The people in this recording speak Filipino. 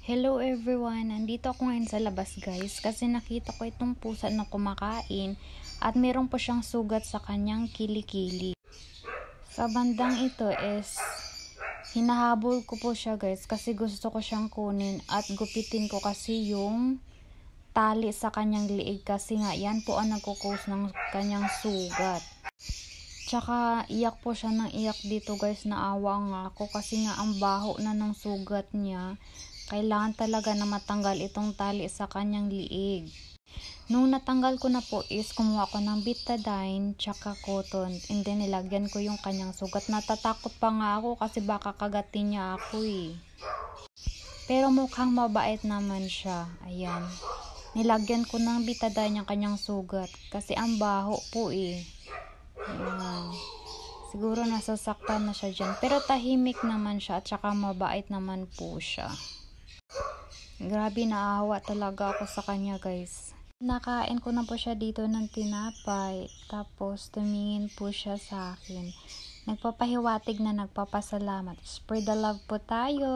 Hello everyone! Nandito ako ngayon sa labas guys kasi nakita ko itong pusa na kumakain at meron po siyang sugat sa kanyang kilikili. Sa bandang ito is hinahabol ko po siya guys kasi gusto ko siyang kunin at gupitin ko kasi yung tali sa kanyang liig kasi nga yan po ang nagkukos ng kanyang sugat. Tsaka iyak po siya ng iyak dito guys naawa nga ako kasi nga ang baho na ng sugat niya kailangan talaga na matanggal itong tali sa kanyang liig. Nung natanggal ko na po is kumuha ko ng betadine tsaka cotton and then nilagyan ko yung kanyang sugat. Natatakot pa nga ako kasi baka kagatin niya ako eh. Pero mukhang mabait naman siya. Ayan. Nilagyan ko ng betadine yung kanyang sugat kasi ang baho po eh. Ayan. Siguro nasasaktan na siya dyan. Pero tahimik naman siya at saka mabait naman po siya. Grabe, naawa talaga ako sa kanya, guys. Nakain ko na po siya dito ng tinapay. Tapos, tumingin po siya sa akin. Nagpapahiwatig na nagpapasalamat. Spread the love po tayo!